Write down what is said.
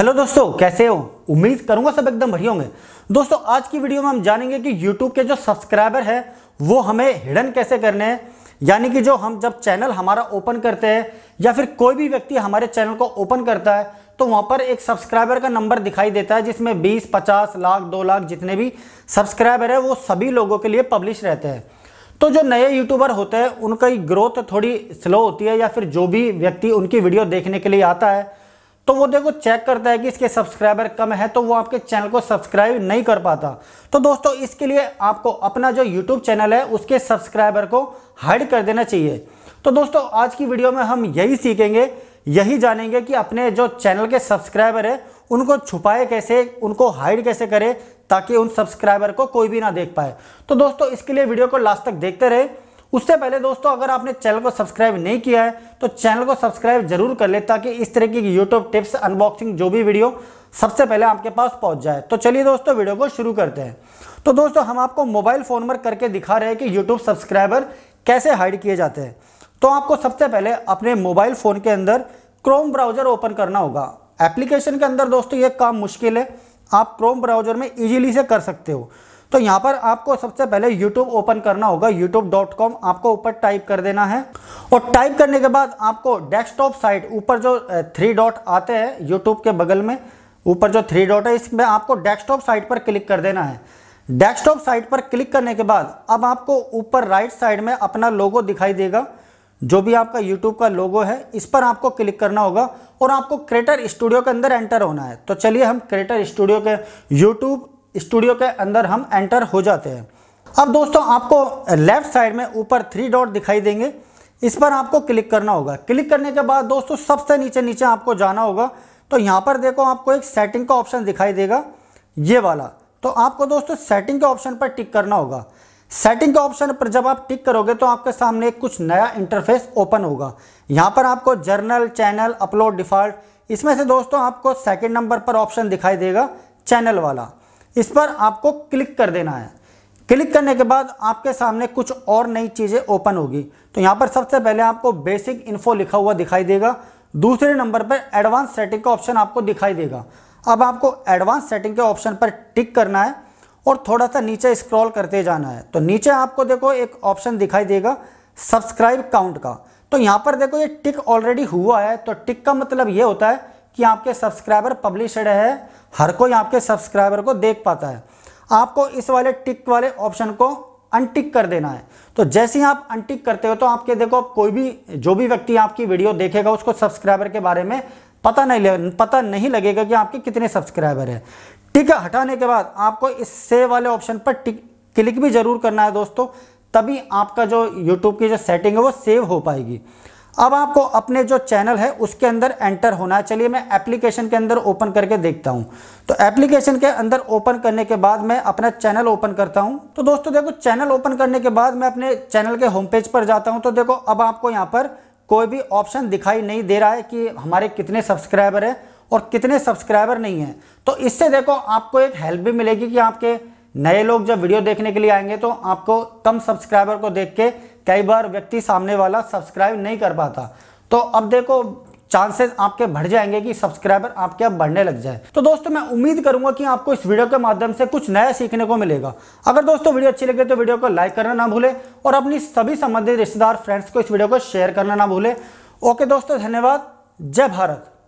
hello दोस्तों कैसे हो उम्मीद करूंगा सब एकदम बढ़िया होंगे दोस्तों आज की वीडियो में हम जानेंगे कि YouTube के जो सब्सक्राइबर है वो हमें हिडन कैसे करने हैं यानी कि जो हम जब चैनल हमारा ओपन करते हैं या फिर कोई भी व्यक्ति हमारे चैनल को ओपन करता है तो वहाँ पर एक सब्सक्राइबर का नंबर दिखाई देता है जिसमें बीस पचास लाख दो लाख जितने भी सब्सक्राइबर है वो सभी लोगों के लिए पब्लिश रहते हैं तो जो नए यूट्यूबर होते हैं उनकी ग्रोथ थोड़ी स्लो होती है या फिर जो भी व्यक्ति उनकी वीडियो देखने के लिए आता है तो वो देखो चेक करता है कि इसके सब्सक्राइबर कम है तो वो आपके चैनल को सब्सक्राइब नहीं कर पाता तो दोस्तों इसके लिए आपको अपना जो यूट्यूब चैनल है उसके सब्सक्राइबर को हाइड कर देना चाहिए तो दोस्तों आज की वीडियो में हम यही सीखेंगे यही जानेंगे कि अपने जो चैनल के सब्सक्राइबर है उनको छुपाए कैसे उनको हाइड कैसे करें ताकि उन सब्सक्राइबर को कोई भी ना देख पाए तो दोस्तों इसके लिए वीडियो को लास्ट तक देखते रहे उससे पहले दोस्तों अगर आपने चैनल को सब्सक्राइब नहीं किया है तो चैनल को सब्सक्राइब जरूर कर ले ताकि इस तरह की यूट्यूब टिप्स अनबॉक्सिंग जो भी वीडियो सबसे पहले आपके पास पहुंच जाए तो चलिए दोस्तों वीडियो को शुरू करते हैं तो दोस्तों हम आपको मोबाइल फ़ोन पर करके दिखा रहे हैं कि यूट्यूब सब्सक्राइबर कैसे हाइड किए जाते हैं तो आपको सबसे पहले अपने मोबाइल फ़ोन के अंदर क्रोम ब्राउज़र ओपन करना होगा एप्लीकेशन के अंदर दोस्तों ये काम मुश्किल है आप क्रोम ब्राउज़र में इजीली से कर सकते हो तो यहाँ पर आपको सबसे पहले यूट्यूब ओपन करना होगा यूट्यूब डॉट कॉम आपको ऊपर टाइप कर देना है और टाइप करने के बाद आपको डेस्कटॉप साइट ऊपर जो थ्री डॉट आते हैं यूट्यूब के बगल में ऊपर जो थ्री डॉट है इसमें आपको डेस्कटॉप साइट पर क्लिक कर देना है डेस्कटॉप साइट पर क्लिक करने के बाद अब आपको ऊपर राइट साइड में अपना लोगो दिखाई देगा जो भी आपका यूट्यूब का लोगो है इस पर आपको क्लिक करना होगा और आपको क्रेटर स्टूडियो के अंदर एंटर होना है तो चलिए हम क्रेटर स्टूडियो के यूट्यूब स्टूडियो के अंदर हम एंटर हो जाते हैं अब दोस्तों आपको लेफ्ट साइड में ऊपर थ्री डॉट दिखाई देंगे इस पर आपको क्लिक करना होगा क्लिक करने के बाद दोस्तों सबसे नीचे नीचे आपको जाना होगा तो यहाँ पर देखो आपको एक सेटिंग का ऑप्शन दिखाई देगा ये वाला तो आपको दोस्तों सेटिंग के ऑप्शन पर टिक करना होगा सेटिंग के ऑप्शन पर जब आप टिक करोगे तो आपके सामने कुछ नया इंटरफेस ओपन होगा यहाँ पर आपको जर्नल चैनल अपलोड डिफ़ॉल्ट इसमें से दोस्तों आपको सेकेंड नंबर पर ऑप्शन दिखाई देगा चैनल वाला इस पर आपको क्लिक कर देना है क्लिक करने के बाद आपके सामने कुछ और नई चीज़ें ओपन होगी तो यहाँ पर सबसे पहले आपको बेसिक इन्फो लिखा हुआ दिखाई देगा दूसरे नंबर पर एडवांस सेटिंग का ऑप्शन आपको दिखाई देगा अब आपको एडवांस सेटिंग के ऑप्शन पर टिक करना है और थोड़ा सा नीचे स्क्रॉल करते जाना है तो नीचे आपको देखो एक ऑप्शन दिखाई देगा सब्सक्राइब काउंट का तो यहाँ पर देखो ये टिक ऑलरेडी हुआ है तो टिक का मतलब ये होता है कि आपके सब्सक्राइबर पब्लिशड है हर कोई आपके सब्सक्राइबर को देख पाता है आपको इस वाले टिक वाले ऑप्शन को अनटिक कर देना है तो जैसे ही आप अनटिक करते हो तो आपके देखो कोई भी जो भी व्यक्ति आपकी वीडियो देखेगा उसको सब्सक्राइबर के बारे में पता नहीं लग, पता नहीं लगेगा कि आपके कितने सब्सक्राइबर हैं टिक हटाने के बाद आपको इस सेव वाले ऑप्शन पर टिक क्लिक भी जरूर करना है दोस्तों तभी आपका जो यूट्यूब की जो सेटिंग है वो सेव हो पाएगी अब आपको अपने जो चैनल है उसके अंदर एंटर होना है चलिए मैं एप्लीकेशन के अंदर ओपन करके देखता हूँ तो एप्लीकेशन के अंदर ओपन करने के बाद मैं अपना चैनल ओपन करता हूँ तो दोस्तों देखो चैनल ओपन करने के बाद मैं अपने चैनल के होम पेज पर जाता हूँ तो देखो अब आपको यहाँ पर कोई भी ऑप्शन दिखाई नहीं दे रहा है कि हमारे कितने सब्सक्राइबर हैं और कितने सब्सक्राइबर नहीं हैं तो इससे देखो आपको एक हेल्प भी मिलेगी कि आपके नए लोग जब वीडियो देखने के लिए आएंगे तो आपको कम सब्सक्राइबर को देख के कई बार व्यक्ति सामने वाला सब्सक्राइब नहीं कर पाता तो अब देखो चांसेस आपके बढ़ जाएंगे कि सब्सक्राइबर आपके अब बढ़ने लग जाए तो दोस्तों मैं उम्मीद करूंगा कि आपको इस वीडियो के माध्यम से कुछ नया सीखने को मिलेगा अगर दोस्तों वीडियो अच्छी लगे तो वीडियो को लाइक करना ना भूले और अपनी सभी संबंधित रिश्तेदार फ्रेंड्स को इस वीडियो को शेयर करना ना भूले ओके दोस्तों धन्यवाद जय भारत